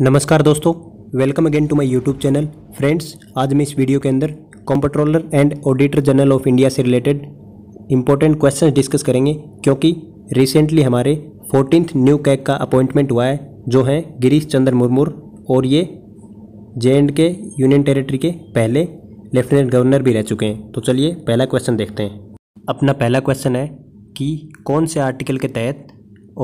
नमस्कार दोस्तों welcome again to my YouTube channel friends आज मैं इस वीडियो के अंदर comptroller and auditor general of India से रिलेटेड इंपॉर्टेंट क्वेश्चन डिस्कस करेंगे क्योंकि रिसेंटली हमारे फोर्टीन न्यू कैक का अपॉइंटमेंट हुआ है जो हैं गिरीश चंद्र मुर्मुर और ये J and K union territory के पहले लेफ्टिनेंट गवर्नर भी रह चुके हैं तो चलिए पहला क्वेश्चन देखते हैं अपना पहला क्वेश्चन है कि कौन से आर्टिकल के तहत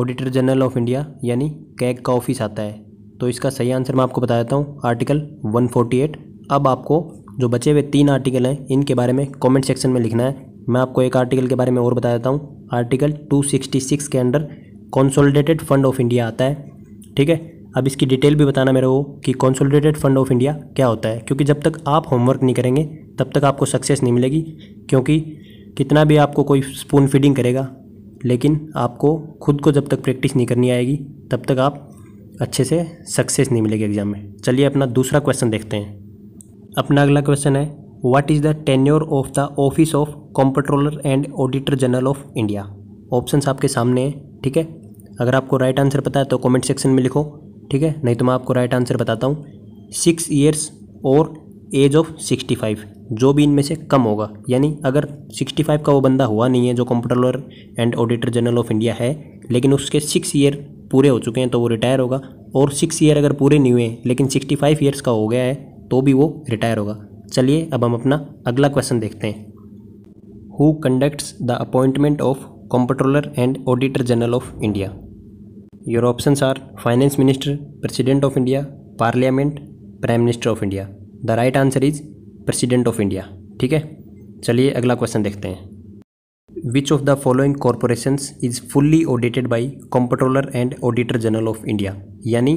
ऑडिटर जनरल ऑफ इंडिया यानी कैग का ऑफिस आता है तो इसका सही आंसर मैं आपको बता देता हूँ आर्टिकल 148 अब आपको जो बचे हुए तीन आर्टिकल हैं इनके बारे में कमेंट सेक्शन में लिखना है मैं आपको एक आर्टिकल के बारे में और बता देता हूँ आर्टिकल 266 के under consolidated fund of India आता है ठीक है अब इसकी डिटेल भी बताना मेरे को कि कॉन्सोलिडेटेड फंड ऑफ इंडिया क्या होता है क्योंकि जब तक आप होमवर्क नहीं करेंगे तब तक आपको सक्सेस नहीं मिलेगी क्योंकि कितना भी आपको कोई स्पून फीडिंग करेगा लेकिन आपको खुद को जब तक प्रैक्टिस नहीं करनी आएगी तब तक आप अच्छे से सक्सेस नहीं मिलेगी एग्जाम में चलिए अपना दूसरा क्वेश्चन देखते हैं अपना अगला क्वेश्चन है what is the tenure of the office of comptroller and auditor general of India options आपके सामने हैं ठीक है अगर आपको राइट आंसर पता है तो कमेंट सेक्शन में लिखो ठीक है नहीं तो मैं आपको राइट आंसर बताता हूँ सिक्स ईयर्स और एज ऑफ सिक्सटी फाइव जो भी इनमें से कम होगा यानी अगर सिक्सटी फाइव का वो बंदा हुआ नहीं है जो computer and auditor general of India है लेकिन उसके सिक्स ईयर पूरे हो चुके हैं तो वो रिटायर होगा और सिक्स ईयर अगर पूरे नहीं हुए लेकिन सिक्सटी फाइव ईयर्स का हो गया है तो भी वो रिटायर होगा चलिए अब हम अपना अगला क्वेश्चन देखते हैं who conducts the appointment of comptroller and auditor general of India your option are finance minister president of India parliament prime minister of India the right answer is president of India ठीक है चलिए अगला question देखते हैं which of the following corporation is fully audited by comptroller and auditor general of India यानी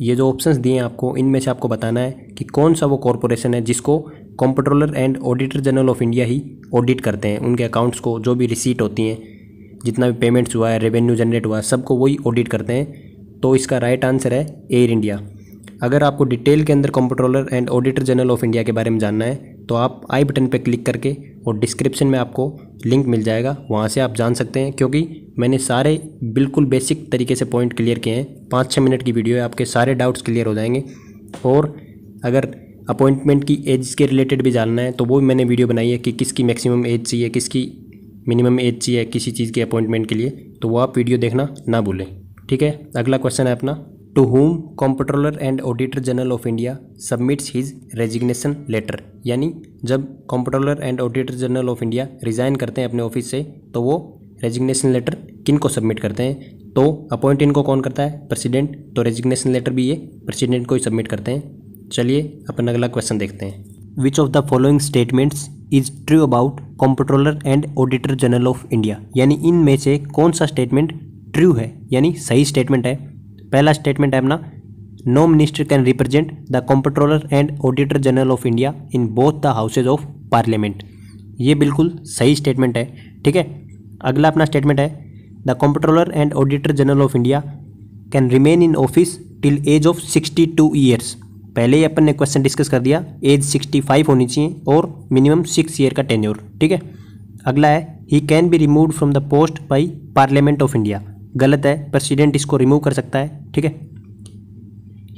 ये जो options दिए हैं आपको इनमें से आपको बताना है कि कौन सा वो कॉरपोरेशन है जिसको comptroller and auditor general of India ही ऑडिट करते हैं उनके अकाउंट्स को जो भी रिसीट होती हैं जितना भी पेमेंट्स हुआ है रेवेन्यू जनरेट हुआ है सबको वही ऑडिट करते हैं तो इसका राइट आंसर है एयर इंडिया अगर आपको डिटेल के अंदर comptroller and auditor general of India के बारे में जानना है तो आप आई बटन पर क्लिक करके और डिस्क्रिप्शन में आपको लिंक मिल जाएगा वहाँ से आप जान सकते हैं क्योंकि मैंने सारे बिल्कुल बेसिक तरीके से पॉइंट क्लियर किए हैं पाँच छः मिनट की वीडियो है आपके सारे डाउट्स क्लियर हो जाएंगे और अगर अपॉइंटमेंट की एज के रिलेटेड भी जानना है तो वो भी मैंने वीडियो बनाई है कि किसकी मैक्सिमम एज चाहिए किसकी मिनिमम एज चाहिए किसी चीज़ की अपॉइंटमेंट के लिए तो वो आप वीडियो देखना ना भूलें ठीक है अगला क्वेश्चन है अपना to whom comptroller and auditor general of india submits his resignation letter यानी जब comptroller and auditor general of india resign करते हैं अपने ऑफिस से तो वो रेजिग्नेशन लेटर किन को सबमिट करते हैं तो अपॉइंट इनको कौन करता है प्रेसिडेंट तो रेजिग्नेशन लेटर भी ये प्रेसिडेंट को ही सबमिट करते हैं चलिए अपन अगला क्वेश्चन देखते हैं which of the following statements is true about comptroller and auditor general of India यानी इनमें से कौन सा स्टेटमेंट ट्रू है यानी सही स्टेटमेंट है पहला स्टेटमेंट है अपना no minister can represent the comptroller and auditor general of India in both the houses of parliament ये बिल्कुल सही स्टेटमेंट है ठीक है अगला अपना स्टेटमेंट है the comptroller and auditor general of India can remain in office till age of sixty two years पहले ही अपन ने क्वेश्चन डिस्कस कर दिया एज सिक्सटी फाइव होनी चाहिए और मिनिमम सिक्स ईयर का टेन्योर ठीक है अगला है he can be remove from the post by parliament of India गलत है प्रेसिडेंट इसको रिमूव कर सकता है ठीक है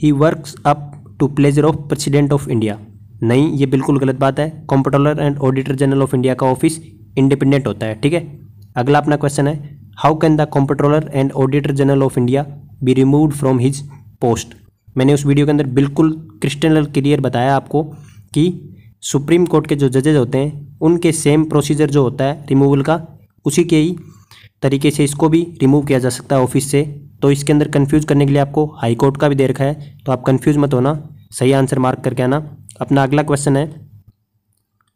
he works up to pleasure of president of India नहीं ये बिल्कुल गलत बात है comptroller and auditor general of India का ऑफिस इंडिपेंडेंट होता है ठीक है अगला अपना क्वेश्चन है how can the comptroller and auditor general of India be removed from his post मैंने उस वीडियो के अंदर बिल्कुल क्रिस्टनल क्लियर बताया आपको कि सुप्रीम कोर्ट के जो जजेज होते हैं उनके सेम प्रोसीजर जो होता है रिमूवल का उसी के ही तरीके से इसको भी रिमूव किया जा सकता है ऑफिस से तो इसके अंदर कन्फ्यूज़ करने के लिए आपको हाई कोर्ट का भी दे रखा है तो आप कन्फ्यूज़ मत होना सही आंसर मार्क करके आना अपना अगला क्वेश्चन है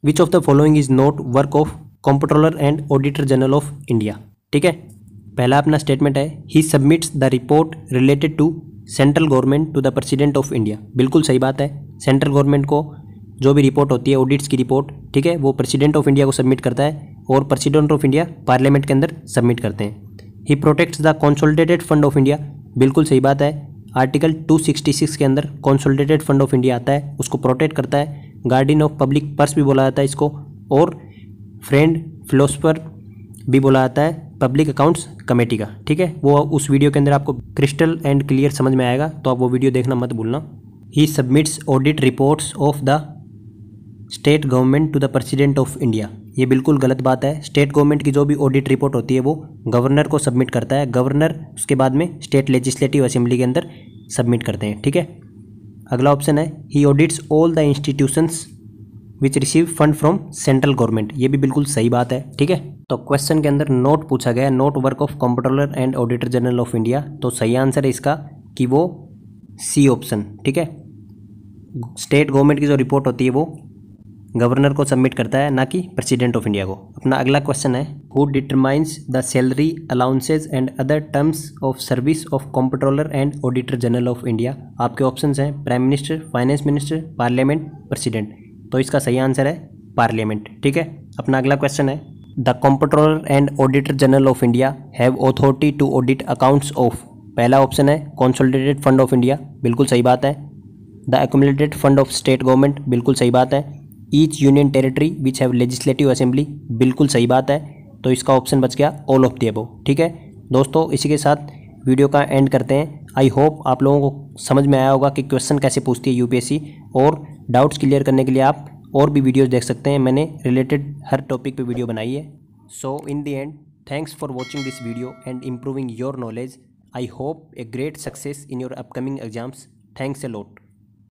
which of the following is not work of comptroller and auditor general of India ठीक है पहला अपना स्टेटमेंट है he submits the report related to central government to the president of India बिल्कुल सही बात है सेंट्रल गवर्नमेंट को जो भी रिपोर्ट होती है ऑडिट्स की रिपोर्ट ठीक है वो प्रेसिडेंट ऑफ इंडिया को सबमिट करता है और प्रेसिडेंट ऑफ इंडिया पार्लियामेंट के अंदर सबमिट करते हैं he protects the consolidated fund of India बिल्कुल सही बात है आर्टिकल 266 के अंदर कॉन्सोलिडेटेड फंड ऑफ इंडिया आता है उसको प्रोटेक्ट करता है गार्डियन ऑफ पब्लिक पर्स भी बोला जाता है इसको और फ्रेंड फिलोसफर भी बोला जाता है पब्लिक अकाउंट्स कमेटी का ठीक है वो उस वीडियो के अंदर आपको क्रिस्टल एंड क्लियर समझ में आएगा तो आप वो वीडियो देखना मत भूलना he submits audit reports of the state government to the president of India ये बिल्कुल गलत बात है स्टेट गवर्नमेंट की जो भी ऑडिट रिपोर्ट होती है वो गवर्नर को सबमिट करता है गवर्नर उसके बाद में स्टेट लेजिस्लेटिव असेंबली के अंदर सबमिट करते हैं ठीक है अगला ऑप्शन है he audits all the institutions which receive fund from central government ये भी बिल्कुल सही बात है ठीक है तो क्वेश्चन के अंदर नोट पूछा गया not work of comptroller and auditor general of India तो सही आंसर है इसका कि वो सी ऑप्शन ठीक है स्टेट गवर्नमेंट की जो रिपोर्ट होती है वो गवर्नर को सबमिट करता है ना कि प्रेसिडेंट ऑफ इंडिया को अपना अगला क्वेश्चन है who determines the salary allowances and other terms of service of comptroller and auditor general of India आपके ऑप्शन हैं prime minister finance minister parliament president तो इसका सही आंसर है पार्लियामेंट ठीक है अपना अगला क्वेश्चन है the comptroller and auditor general of India have authority to audit accounts of पहला ऑप्शन है कॉन्सोलिडेटेड फंड ऑफ इंडिया बिल्कुल सही बात है the accumulated fund of state government बिल्कुल सही बात है each union territory which have legislative assembly बिल्कुल सही बात है तो इसका ऑप्शन बच गया ऑल ऑफ दी अबो ठीक है दोस्तों इसी के साथ वीडियो का एंड करते हैं आई होप आप लोगों को समझ में आया होगा कि क्वेश्चन कैसे पूछती है यूपीएससी और डाउट्स क्लियर करने के लिए आप और भी वीडियोस देख सकते हैं मैंने रिलेटेड हर टॉपिक पे वीडियो बनाई है so in the end thanks for watching this video and improving your knowledge I hope a great success in your upcoming exams thanks a lot